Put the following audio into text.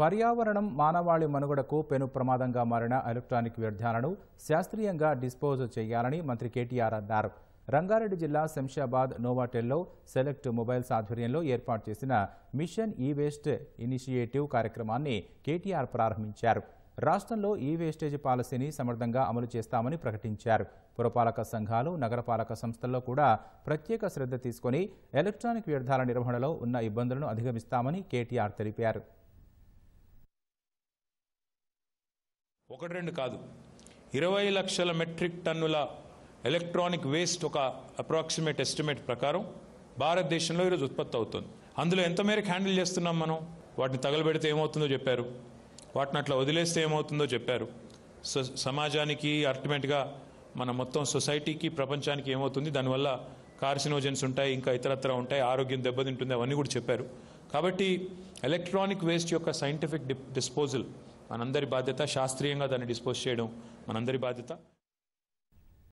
పర్యావరణం మానవాళి మనుగడకు పెను ప్రమాదంగా మారిన ఎలక్ట్రానిక్ వ్యర్థాలను శాస్త్రీయంగా డిస్పోజ్ చేయాలని మంత్రి కేటీఆర్ అన్నారు రంగారెడ్డి జిల్లా శంషాబాద్ నోవాటెల్లో సెలెక్ట్ మొబైల్స్ ఆధ్వర్యంలో ఏర్పాటు చేసిన మిషన్ ఈ వేస్ట్ ఇనిషియేటివ్ కార్యక్రమాన్ని కేటీఆర్ ప్రారంభించారు రాష్ట్రంలో ఈ వేస్టేజ్ పాలసీని సమర్థంగా అమలు చేస్తామని ప్రకటించారు పురపాలక సంఘాలు నగరపాలక సంస్థల్లో కూడా ప్రత్యేక శ్రద్ధ తీసుకుని ఎలక్ట్రానిక్ వ్యర్థాల నిర్వహణలో ఉన్న ఇబ్బందులను అధిగమిస్తామని కేటీఆర్ తెలిపారు ఒకటి రెండు కాదు ఇరవై లక్షల మెట్రిక్ టన్నుల ఎలక్ట్రానిక్ వేస్ట్ ఒక అప్రాక్సిమేట్ ఎస్టిమేట్ ప్రకారం భారతదేశంలో ఈరోజు ఉత్పత్తి అవుతుంది అందులో ఎంత మేరకు హ్యాండిల్ చేస్తున్నాం మనం వాటిని తగలబెడితే ఏమవుతుందో చెప్పారు వాటిని అట్లా వదిలేస్తే ఏమవుతుందో చెప్పారు సమాజానికి అల్టిమేట్గా మన మొత్తం సొసైటీకి ప్రపంచానికి ఏమవుతుంది దానివల్ల కార్సినోజన్స్ ఉంటాయి ఇంకా ఇతరత్ర ఉంటాయి ఆరోగ్యం దెబ్బతింటుంది అవన్నీ కూడా చెప్పారు కాబట్టి ఎలక్ట్రానిక్ వేస్ట్ యొక్క సైంటిఫిక్ డిస్పోజల్ మనందరి బాధ్యత శాస్త్రీయంగా దాన్ని డిస్పోజ్ చేయడం మనందరి బాధ్యత